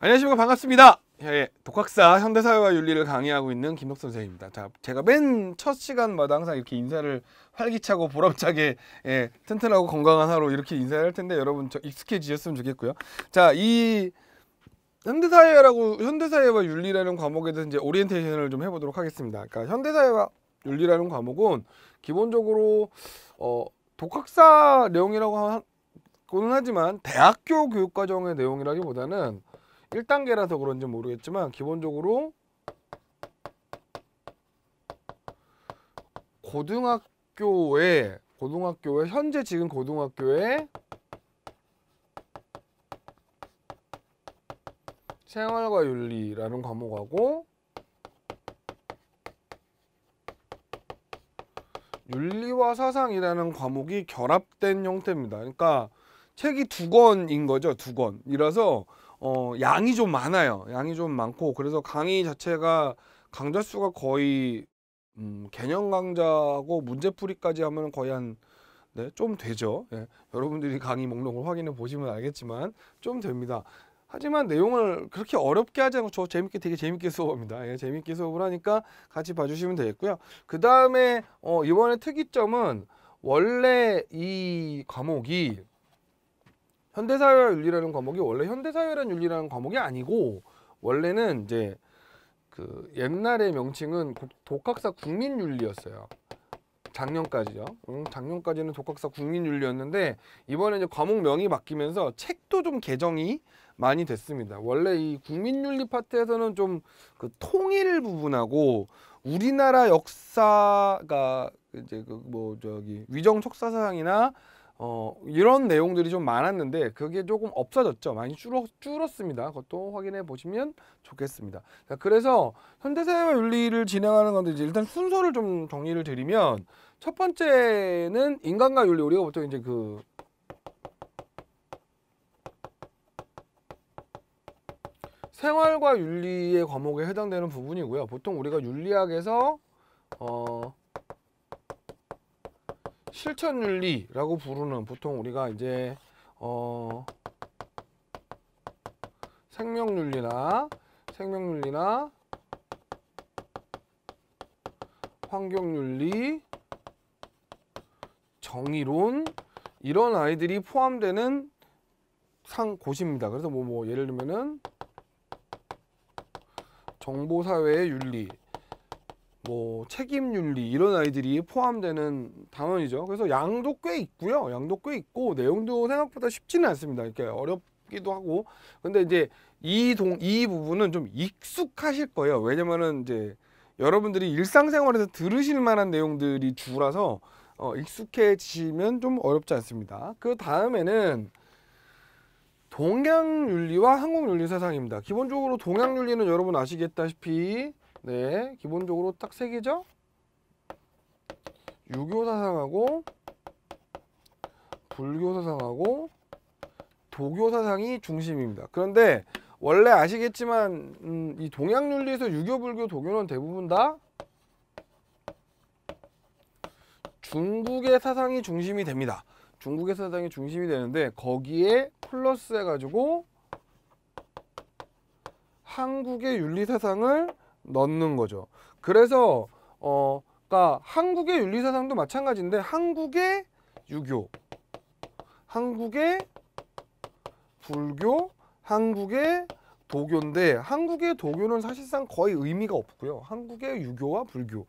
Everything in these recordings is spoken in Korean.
안녕하십니까 반갑습니다. 예, 예, 독학사 현대사회와 윤리를 강의하고 있는 김덕 선생입니다. 자, 제가 맨 첫 시간마다 항상 이렇게 인사를 활기차고 보람차게 예, 튼튼하고 건강한 하루 이렇게 인사를 할 텐데 여러분 저 익숙해지셨으면 좋겠고요. 자, 이 현대사회라고 현대사회와 윤리라는 과목에 대해서 이제 오리엔테이션을 좀 해보도록 하겠습니다. 그러니까 현대사회와 윤리라는 과목은 기본적으로 어, 독학사 내용이라고 하, 고는 하지만 대학교 교육과정의 내용이라기보다는 1단계라서 그런지 모르겠지만 기본적으로 고등학교에 고등학교에 현재 지금 고등학교에 생활과 윤리라는 과목하고 윤리와 사상이라는 과목이 결합된 형태입니다. 그러니까 책이 두 권인 거죠. 두 권이라서 어, 양이 좀 많아요. 양이 좀 많고 그래서 강의 자체가 강좌 수가 거의 음, 개념 강좌하고 문제풀이까지 하면 거의 한 네, 좀 되죠. 예. 여러분들이 강의 목록을 확인해 보시면 알겠지만 좀 됩니다. 하지만 내용을 그렇게 어렵게 하지 않고 저 재밌게 되게 재밌게 수업합니다. 예, 재밌게 수업을 하니까 같이 봐주시면 되겠고요. 그 다음에 어, 이번에 특이점은 원래 이 과목이 현대사회와 윤리라는 과목이 원래 현대사회란 윤리라는 과목이 아니고 원래는 이제 그 옛날의 명칭은 독학사 국민윤리였어요. 작년까지요. 음, 작년까지는 독학사 국민윤리였는데 이번에 이제 과목명이 바뀌면서 책도 좀 개정이 많이 됐습니다. 원래 이 국민윤리 파트에서는 좀 그 통일 부분하고 우리나라 역사가 이제 그 뭐 저기 위정 촉사상이나 어, 이런 내용들이 좀 많았는데 그게 조금 없어졌죠. 많이 줄어, 줄었습니다. 그것도 확인해 보시면 좋겠습니다. 자, 그래서 현대사회 윤리를 진행하는 건데 이제 일단 순서를 좀 정리를 드리면 첫 번째는 인간과 윤리 우리가 보통 이제 그 생활과 윤리의 과목에 해당되는 부분이고요. 보통 우리가 윤리학에서 어 실천윤리라고 부르는 보통 우리가 이제 어 생명윤리나 생명윤리나 환경윤리 정의론 이런 아이들이 포함되는 상고입니다 그래서 뭐, 뭐 예를 들면은 정보사회의 윤리 뭐 책임윤리 이런 아이들이 포함되는 단원이죠. 그래서 양도 꽤 있고요. 양도 꽤 있고 내용도 생각보다 쉽지는 않습니다. 이렇게 어렵기도 하고 근데 이제 이 동 이 부분은 좀 익숙하실 거예요. 왜냐면은 이제 여러분들이 일상생활에서 들으실 만한 내용들이 주라서 어, 익숙해지면 좀 어렵지 않습니다. 그 다음에는 동양윤리와 한국윤리 사상입니다. 기본적으로 동양윤리는 여러분 아시겠다시피 네, 기본적으로 딱 세 개죠? 유교 사상하고 불교 사상하고 도교 사상이 중심입니다. 그런데 원래 아시겠지만 음, 이 동양 윤리에서 유교, 불교, 도교는 대부분 다 중국의 사상이 중심이 됩니다. 중국의 사상이 중심이 되는데 거기에 플러스 해가지고 한국의 윤리 사상을 넣는 거죠. 그래서 어, 그러니까 한국의 윤리사상도 마찬가지인데 한국의 유교, 한국의 불교, 한국의 도교인데 한국의 도교는 사실상 거의 의미가 없고요. 한국의 유교와 불교,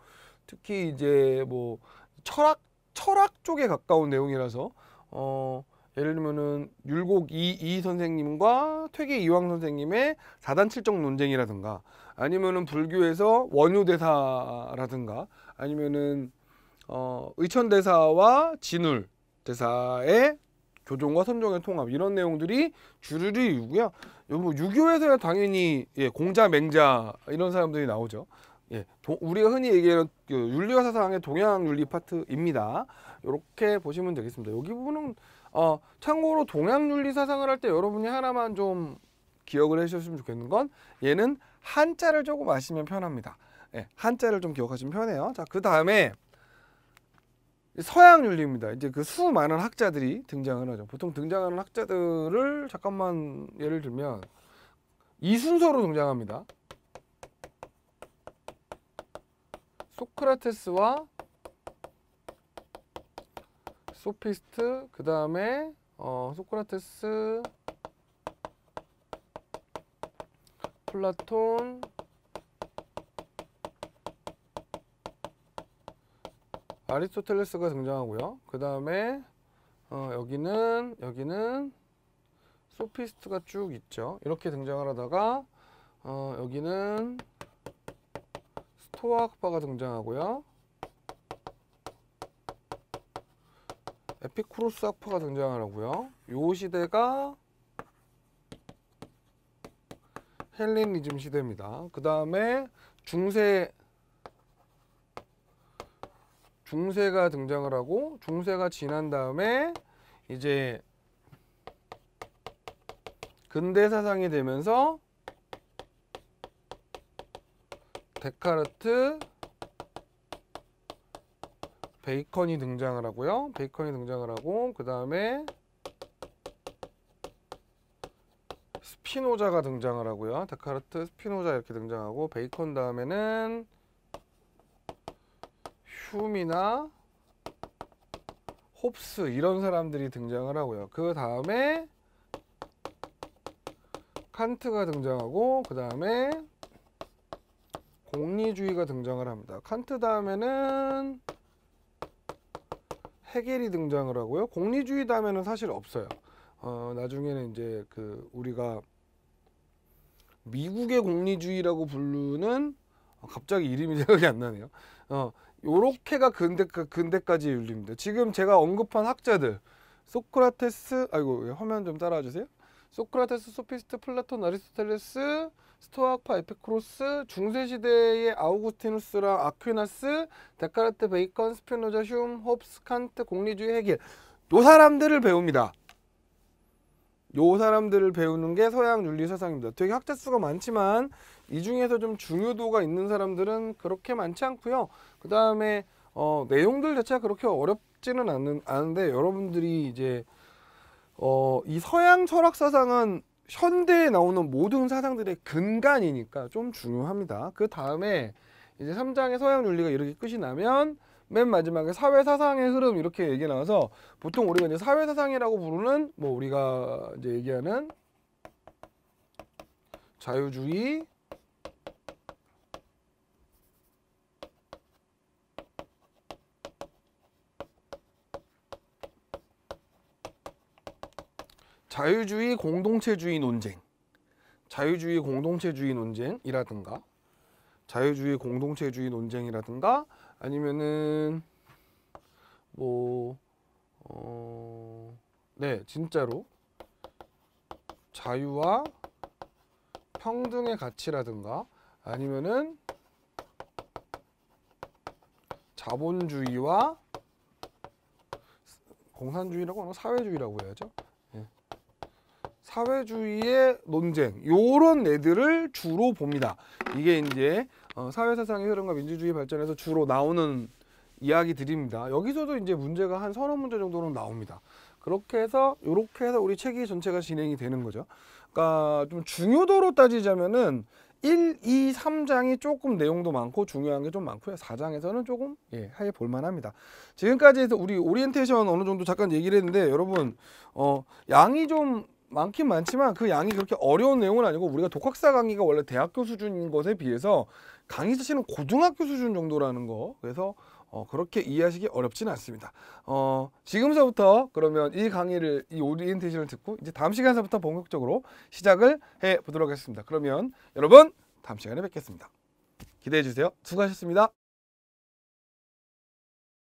특히 이제 뭐 철학 철학 쪽에 가까운 내용이라서 어 예를 들면은 율곡 이이 선생님과 퇴계 이황 선생님의 사단칠정 논쟁이라든가 아니면은 불교에서 원효대사라든가 아니면은 어, 의천대사와 진울 대사의 교종과 선종의 통합 이런 내용들이 주류류 이고요. 뭐 유교에서야 당연히 예, 공자, 맹자 이런 사람들이 나오죠. 예, 도, 우리가 흔히 얘기하는 그 윤리와 사상의 동양 윤리 파트입니다. 이렇게 보시면 되겠습니다. 여기 부분은 어, 참고로 동양 윤리 사상을 할 때 여러분이 하나만 좀 기억을 해주셨으면 좋겠는 건 얘는 한자를 조금 아시면 편합니다. 예, 한자를 좀 기억하시면 편해요. 자, 그 다음에 서양 윤리입니다. 이제 그 수많은 학자들이 등장을 하죠. 보통 등장하는 학자들을 잠깐만 예를 들면 이 순서로 등장합니다. 소크라테스와 소피스트, 그 다음에 어, 소크라테스, 플라톤 아리스토텔레스가 등장하고요. 그 다음에 어, 여기는 여기는 소피스트가 쭉 있죠. 이렇게 등장을 하다가 어, 여기는 스토아 학파가 등장하고요. 에피쿠로스 학파가 등장하고요. 요 시대가 헬레니즘 시대입니다. 그 다음에 중세 중세가 등장을 하고 중세가 지난 다음에 이제 근대 사상이 되면서 데카르트 베이컨이 등장을 하고요. 베이컨이 등장을 하고 그 다음에 스피노자가 등장을 하고요. 데카르트, 스피노자 이렇게 등장하고 베이컨 다음에는 휴미나 홉스 이런 사람들이 등장을 하고요. 그 다음에 칸트가 등장하고 그 다음에 공리주의가 등장을 합니다. 칸트 다음에는 헤겔이 등장을 하고요. 공리주의 다음에는 사실 없어요. 어, 나중에는 이제 그 우리가 미국의 공리주의라고 부르는 어, 갑자기 이름이 생각이 안 나네요. 어, 요렇게가 근대, 그 근대까지의 윤리입니다. 지금 제가 언급한 학자들 소크라테스 아이고 예, 화면 좀 따라와 주세요. 소크라테스, 소피스트, 플라톤, 아리스토텔레스, 스토아파, 에피크로스, 중세시대의 아우구스티누스랑 아퀴나스, 데카르트, 베이컨, 스피노자, 슘, 홉스, 칸트, 공리주의, 해길 요 사람들을 배웁니다. 요 사람들을 배우는 게 서양 윤리사상입니다. 되게 학자 수가 많지만 이 중에서 좀 중요도가 있는 사람들은 그렇게 많지 않고요. 그 다음에 어, 내용들 자체가 그렇게 어렵지는 않은, 않은데 여러분들이 이제 어, 이 서양 철학 사상은 현대에 나오는 모든 사상들의 근간이니까 좀 중요합니다. 그 다음에 이제 3장의 서양 윤리가 이렇게 끝이 나면 맨 마지막에 사회 사상의 흐름 이렇게 얘기 나와서 보통 우리가 이제 사회 사상이라고 부르는 뭐 우리가 이제 얘기하는 자유주의 자유주의 공동체주의 논쟁 자유주의 공동체주의 논쟁이라든가 자유주의 공동체주의 논쟁이라든가 아니면은 뭐 어, 네, 진짜로 자유와 평등의 가치라든가 아니면은 자본주의와 공산주의라고 하는 사회주의라고 해야죠. 사회주의의 논쟁 요런 애들을 주로 봅니다. 이게 이제 어, 사회사상의 흐름과 민주주의 발전에서 주로 나오는 이야기들입니다. 여기서도 이제 문제가 한 서너 문제 정도는 나옵니다. 그렇게 해서 요렇게 해서 우리 책이 전체가 진행이 되는 거죠. 그러니까 좀 중요도로 따지자면은 1, 2, 3장이 조금 내용도 많고 중요한 게 좀 많고요. 4장에서는 조금 예, 하해 볼만합니다. 지금까지 해서 우리 오리엔테이션 어느 정도 잠깐 얘기를 했는데 여러분 어, 양이 좀 많긴 많지만 그 양이 그렇게 어려운 내용은 아니고 우리가 독학사 강의가 원래 대학교 수준인 것에 비해서 강의 자체는 고등학교 수준 정도라는 거 그래서 어, 그렇게 이해하시기 어렵지는 않습니다. 어, 지금서부터 그러면 이 강의를 이 오리엔테이션을 듣고 이제 다음 시간서부터 에 본격적으로 시작을 해 보도록 하겠습니다. 그러면 여러분 다음 시간에 뵙겠습니다. 기대해 주세요. 수고하셨습니다.